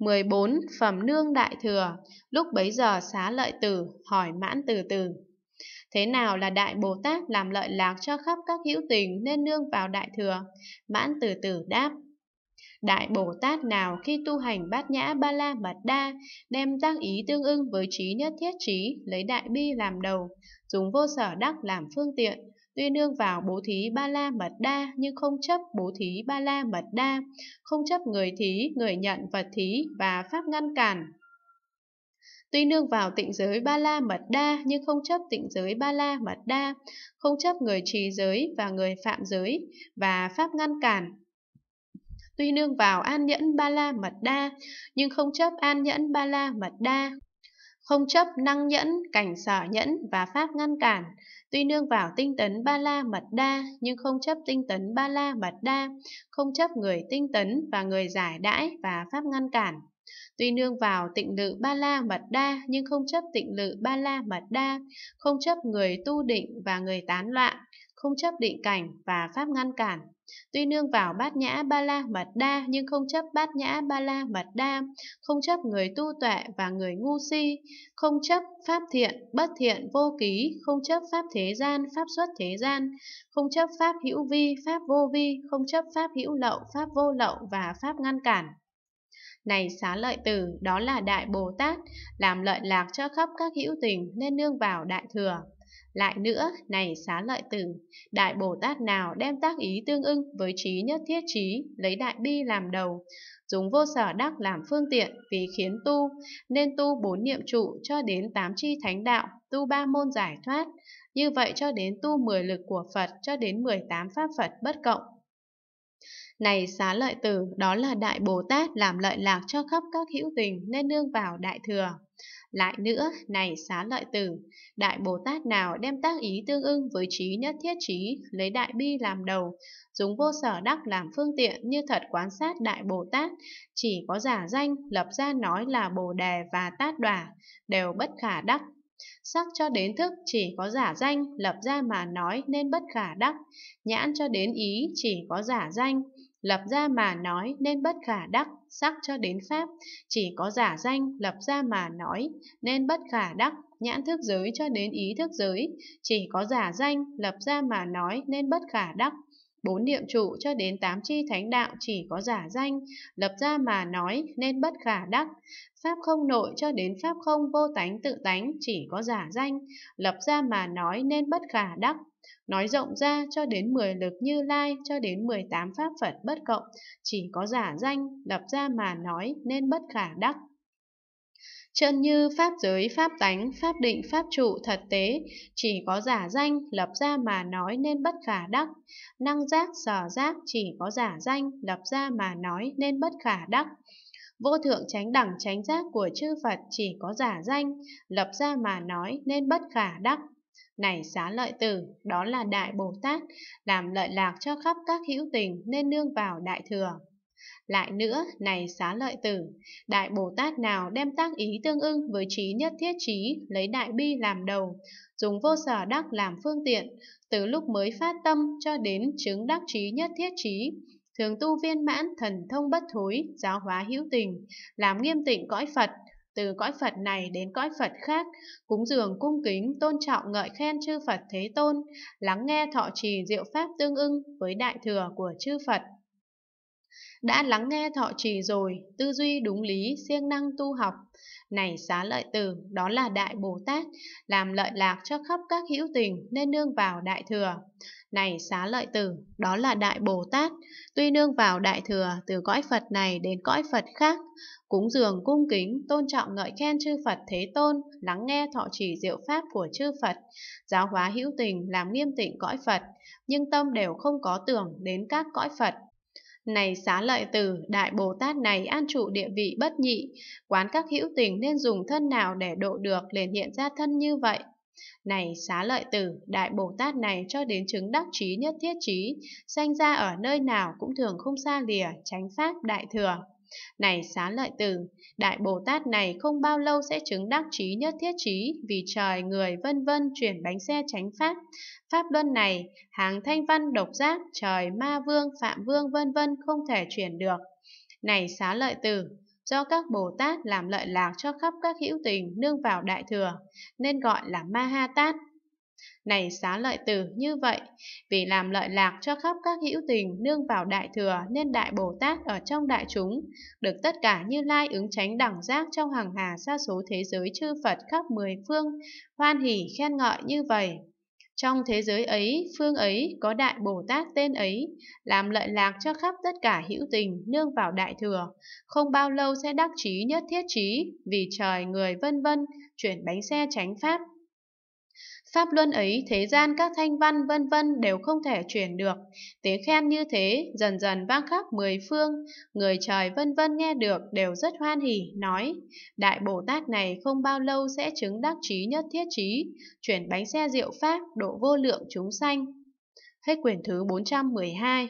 14. Phẩm nương đại thừa, lúc bấy giờ xá lợi tử, hỏi mãn từ từ. Thế nào là Đại Bồ Tát làm lợi lạc cho khắp các hữu tình nên nương vào Đại Thừa? Mãn từ từ đáp. Đại Bồ Tát nào khi tu hành bát nhã ba la mật đa, đem tác ý tương ưng với trí nhất thiết trí, lấy đại bi làm đầu, dùng vô sở đắc làm phương tiện, Tuy nương vào bố thí ba la mật đa nhưng không chấp bố thí ba la mật đa, không chấp người thí, người nhận vật thí và pháp ngăn cản. Tuy nương vào tịnh giới ba la mật đa nhưng không chấp tịnh giới ba la mật đa, không chấp người trì giới và người phạm giới và pháp ngăn cản. Tuy nương vào an nhẫn ba la mật đa nhưng không chấp an nhẫn ba la mật đa, không chấp năng nhẫn, cảnh sở nhẫn và pháp ngăn cản. Tuy nương vào tinh tấn ba la mật đa, nhưng không chấp tinh tấn ba la mật đa, không chấp người tinh tấn và người giải đãi và pháp ngăn cản. Tuy nương vào tịnh lự ba la mật đa, nhưng không chấp tịnh lự ba la mật đa, không chấp người tu định và người tán loạn, không chấp định cảnh và pháp ngăn cản. Tuy nương vào bát nhã ba la mật đa nhưng không chấp bát nhã ba la mật đa, không chấp người tu tuệ và người ngu si, không chấp pháp thiện, bất thiện vô ký, không chấp pháp thế gian, pháp xuất thế gian, không chấp pháp hữu vi, pháp vô vi, không chấp pháp hữu lậu, pháp vô lậu và pháp ngăn cản. Này xá lợi tử, đó là Đại Bồ Tát, làm lợi lạc cho khắp các hữu tình nên nương vào Đại Thừa. Lại nữa, này xá lợi tử, đại Bồ Tát nào đem tác ý tương ưng với trí nhất thiết trí, lấy đại bi làm đầu, dùng vô sở đắc làm phương tiện vì khiến tu, nên tu bốn niệm trụ cho đến tám chi thánh đạo, tu ba môn giải thoát, như vậy cho đến tu mười lực của Phật, cho đến mười tám pháp Phật bất cộng, này xá lợi tử, đó là Đại Bồ Tát làm lợi lạc cho khắp các hữu tình nên nương vào Đại Thừa. Lại nữa, này xá lợi tử, Đại Bồ Tát nào đem tác ý tương ưng với trí nhất thiết trí, lấy Đại Bi làm đầu, dùng vô sở đắc làm phương tiện như thật quan sát Đại Bồ Tát, chỉ có giả danh lập ra nói là Bồ Đề và Tát Đỏa, đều bất khả đắc, Sắc cho đến thức chỉ có giả danh, lập ra mà nói nên bất khả đắc. Nhãn cho đến ý chỉ có giả danh, lập ra mà nói nên bất khả đắc. Sắc cho đến pháp chỉ có giả danh, lập ra mà nói nên bất khả đắc. Nhãn thức giới cho đến ý thức giới chỉ có giả danh, lập ra mà nói nên bất khả đắc. Bốn niệm trụ cho đến tám chi thánh đạo chỉ có giả danh, lập ra mà nói nên bất khả đắc. Pháp không nội cho đến pháp không vô tánh tự tánh chỉ có giả danh, lập ra mà nói nên bất khả đắc. Nói rộng ra cho đến 10 lực như lai cho đến 18 pháp Phật bất cộng, chỉ có giả danh, lập ra mà nói nên bất khả đắc. Chân như pháp giới, pháp tánh, pháp định, pháp trụ thật tế, chỉ có giả danh lập ra mà nói nên bất khả đắc. Năng giác, sở giác, chỉ có giả danh lập ra mà nói nên bất khả đắc. Vô thượng tránh đẳng tránh giác của chư Phật chỉ có giả danh, lập ra mà nói nên bất khả đắc. Này xá lợi tử, đó là Đại Bồ Tát, làm lợi lạc cho khắp các hữu tình nên nương vào Đại Thừa. Lại nữa, này xá lợi tử, Đại Bồ Tát nào đem tác ý tương ưng với trí nhất thiết trí, lấy đại bi làm đầu, dùng vô sở đắc làm phương tiện, từ lúc mới phát tâm cho đến chứng đắc trí nhất thiết trí, thường tu viên mãn thần thông bất thối, giáo hóa hữu tình, làm nghiêm tịnh cõi Phật, từ cõi Phật này đến cõi Phật khác, cúng dường cung kính, tôn trọng ngợi khen chư Phật Thế Tôn, lắng nghe thọ trì diệu pháp tương ưng với đại thừa của chư Phật. Đã lắng nghe thọ trì rồi, tư duy đúng lý, siêng năng tu học. Này xá lợi tử, đó là Đại Bồ Tát, làm lợi lạc cho khắp các hữu tình nên nương vào Đại Thừa. Này xá lợi tử, đó là Đại Bồ Tát, tuy nương vào Đại Thừa từ cõi Phật này đến cõi Phật khác, cúng dường cung kính, tôn trọng ngợi khen chư Phật Thế Tôn, lắng nghe thọ trì diệu pháp của chư Phật, giáo hóa hữu tình làm nghiêm tịnh cõi Phật, nhưng tâm đều không có tưởng đến các cõi Phật, này xá lợi tử, đại Bồ Tát này an trụ địa vị bất nhị, quán các hữu tình nên dùng thân nào để độ được liền hiện ra thân như vậy. Này xá lợi tử, đại Bồ Tát này cho đến chứng đắc trí nhất thiết trí, sanh ra ở nơi nào cũng thường không xa lìa, tránh pháp đại thừa. Này xá lợi tử, Đại Bồ Tát này không bao lâu sẽ chứng đắc trí nhất thiết trí vì trời người vân vân chuyển bánh xe tránh pháp. Pháp luân này, hàng thanh văn độc giác, trời ma vương, phạm vương vân vân không thể chuyển được. Này xá lợi tử, do các Bồ Tát làm lợi lạc cho khắp các hữu tình nương vào Đại Thừa, nên gọi là Ma Ha Tát. Này xá lợi tử như vậy, vì làm lợi lạc cho khắp các hữu tình nương vào đại thừa nên đại Bồ Tát ở trong đại chúng, được tất cả như lai ứng tránh đẳng giác trong hàng hà xa số thế giới chư Phật khắp mười phương, hoan hỉ khen ngợi như vậy. Trong thế giới ấy, phương ấy có đại Bồ Tát tên ấy, làm lợi lạc cho khắp tất cả hữu tình nương vào đại thừa, không bao lâu sẽ đắc trí nhất thiết trí, vì trời người vân vân, chuyển bánh xe tránh pháp, Pháp luân ấy thế gian các thanh văn vân vân đều không thể chuyển được, tiếng khen như thế dần dần vang khắp mười phương, người trời vân vân nghe được đều rất hoan hỉ, nói, Đại Bồ Tát này không bao lâu sẽ chứng đắc trí nhất thiết trí, chuyển bánh xe diệu Pháp độ vô lượng chúng sanh. Hết quyển thứ 412